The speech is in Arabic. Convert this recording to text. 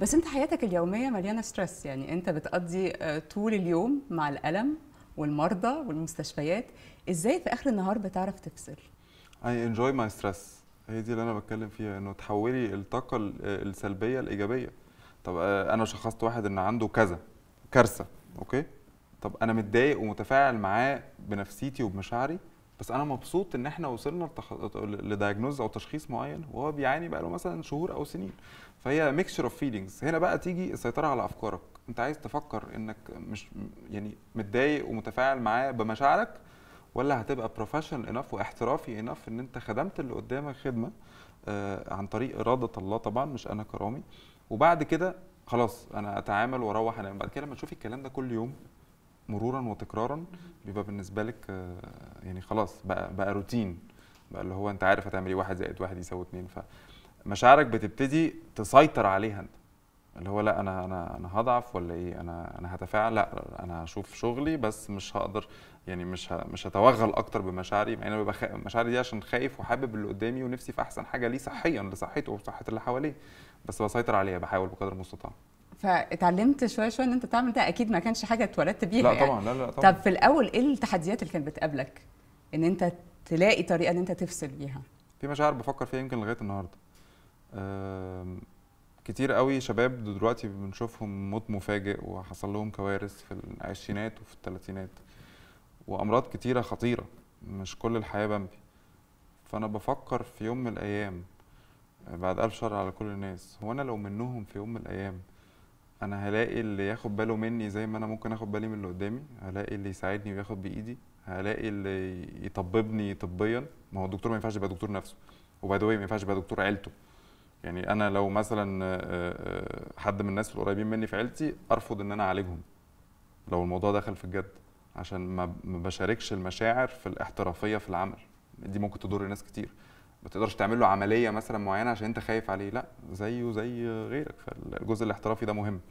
بس انت حياتك اليوميه مليانه ستريس يعني انت بتقضي آه، طول اليوم مع الالم والمرضى والمستشفيات ازاي في اخر النهار بتعرف تفصل اي انجوي ماي ستريس هي دي اللي انا بتكلم فيها انه تحولي الطاقه آه، السلبيه لايجابيه طب آه، انا شخصت واحد ان عنده كذا كارثه اوكي طب انا متضايق ومتفاعل معاه بنفسيتي وبمشاعري بس انا مبسوط ان احنا وصلنا لتخ... لدياجنوز او تشخيص معين وهو بيعاني بقى له مثلا شهور او سنين فهي ميكشر اوف فيلينجز هنا بقى تيجي السيطره على افكارك انت عايز تفكر انك مش يعني متضايق ومتفاعل معاه بمشاعرك ولا هتبقى بروفيشنال انف واحترافي انف ان انت خدمت اللي قدامك خدمه آه عن طريق اراده الله طبعا مش انا كرامي وبعد كده خلاص انا اتعامل واروح انام بعد كده لما تشوفي الكلام ده كل يوم مرورا وتكرارا بيبقى بالنسبه لك آه، يعني خلاص بقى بقى روتين بقى اللي هو انت عارف هتعمل ايه واحد زائد واحد يساوي اتنين فمشاعرك بتبتدي تسيطر عليها انت اللي هو لا انا انا انا هضعف ولا ايه انا انا هتفاعل لا انا هشوف شغلي بس مش هقدر يعني مش مش هتوغل اكتر بمشاعري مع ان انا ببقى مشاعري دي عشان خايف وحابب اللي قدامي ونفسي في احسن حاجه ليه صحيا لصحته وصحه اللي حواليه بس بسيطر عليها بحاول بقدر المستطاع فاتعلمت شويه شويه ان انت تعمل ده اكيد ما كانش حاجه اتولدت بيها لا يعني. طبعا لا لا طبعا طب في الاول ايه التحديات اللي كانت بتقابلك ان انت تلاقي طريقه ان انت تفصل بيها في مشاعر بفكر فيها يمكن لغايه النهارده كتير قوي شباب دلوقتي بنشوفهم موت مفاجئ وحصل لهم كوارث في العشرينات وفي الثلاثينات وامراض كتيره خطيره مش كل الحياه بمبي فانا بفكر في يوم من الايام بعد الف شر على كل الناس هو انا لو منهم في يوم من الايام انا هلاقي اللي ياخد باله مني زي ما انا ممكن اخد بالي من اللي قدامي هلاقي اللي يساعدني وياخد بايدي هلاقي اللي يطببني طبيا ما هو الدكتور ما ينفعش يبقى دكتور نفسه وباي ذا ما ينفعش يبقى دكتور عيلته يعني انا لو مثلا آه، آه، حد من الناس القريبين مني في عيلتي ارفض ان انا اعالجهم لو الموضوع دخل في الجد عشان ما بشاركش المشاعر في الاحترافيه في العمل دي ممكن تضر ناس كتير ما تقدرش تعمل له عمليه مثلا معينه عشان انت خايف عليه لا زيه زي غيرك فالجزء الاحترافي ده مهم